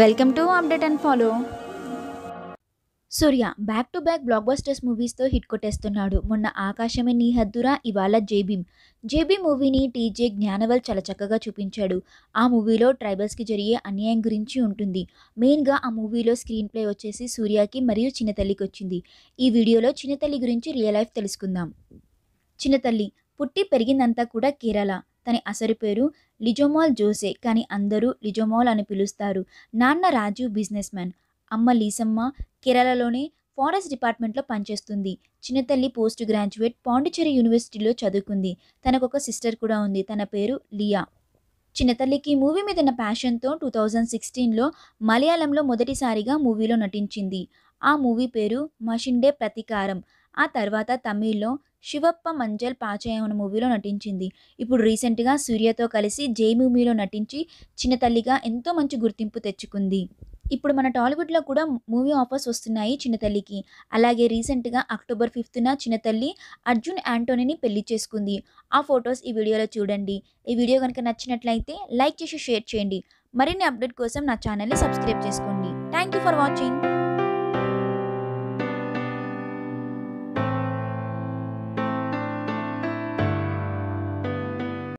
welcome to update and follow Surya back to back బ్లాక్ బస్టర్స్ మూవీస్తో హిట్ కొట్టేస్తున్నాడు మొన్న ఆకాశమే నీ హద్దురా ఇవాళ జేబీమ్ జేబీ మూవీని టీజే జ్ఞానవల్ చాలా చక్కగా చూపించాడు ఆ మూవీలో ట్రైబల్స్కి జరిగే అన్యాయం గురించి ఉంటుంది మెయిన్గా ఆ మూవీలో స్క్రీన్ ప్లే వచ్చేసి సూర్యకి మరియు చిన్నతల్లికి వచ్చింది ఈ వీడియోలో చిన్నతల్లి గురించి రియల్ లైఫ్ తెలుసుకుందాం చిన్నతల్లి పుట్టి పెరిగిందంతా కూడా కేరళ తన అసలు పేరు లిజోమాల్ జోసే కానీ అందరూ లిజోమాల్ అని పిలుస్తారు నాన్న రాజు బిజినెస్ మ్యాన్ అమ్మ లీసమ్మ కేరళలోనే ఫారెస్ట్ డిపార్ట్మెంట్లో పనిచేస్తుంది చిన్నతల్లి పోస్ట్ గ్రాడ్యుయేట్ పాండిచ్చేరి యూనివర్సిటీలో చదువుకుంది ఒక సిస్టర్ కూడా ఉంది తన పేరు లియా చిన్నతల్లికి మూవీ మీద ఉన్న ప్యాషన్తో టూ థౌజండ్ సిక్స్టీన్లో మలయాళంలో మొదటిసారిగా మూవీలో నటించింది ఆ మూవీ పేరు మషిండే ప్రతీకారం ఆ తర్వాత తమిళ్లో శివప్ప మంజల్ పాచయ్య అనే మూవీలో నటించింది ఇప్పుడు రీసెంట్గా సూర్యతో కలిసి జై మూవీలో నటించి చిన్నతల్లిగా ఎంతో మంచి గుర్తింపు తెచ్చుకుంది ఇప్పుడు మన టాలీవుడ్లో కూడా మూవీ ఆఫర్స్ వస్తున్నాయి చిన్నతల్లికి అలాగే రీసెంట్గా అక్టోబర్ ఫిఫ్త్న చిన్నతల్లి అర్జున్ యాంటోనీని పెళ్లి చేసుకుంది ఆ ఫొటోస్ ఈ వీడియోలో చూడండి ఈ వీడియో కనుక నచ్చినట్లయితే లైక్ చేసి షేర్ చేయండి మరిన్ని అప్డేట్ కోసం నా ఛానల్ని సబ్స్క్రైబ్ చేసుకోండి థ్యాంక్ యూ ఫర్ వాచింగ్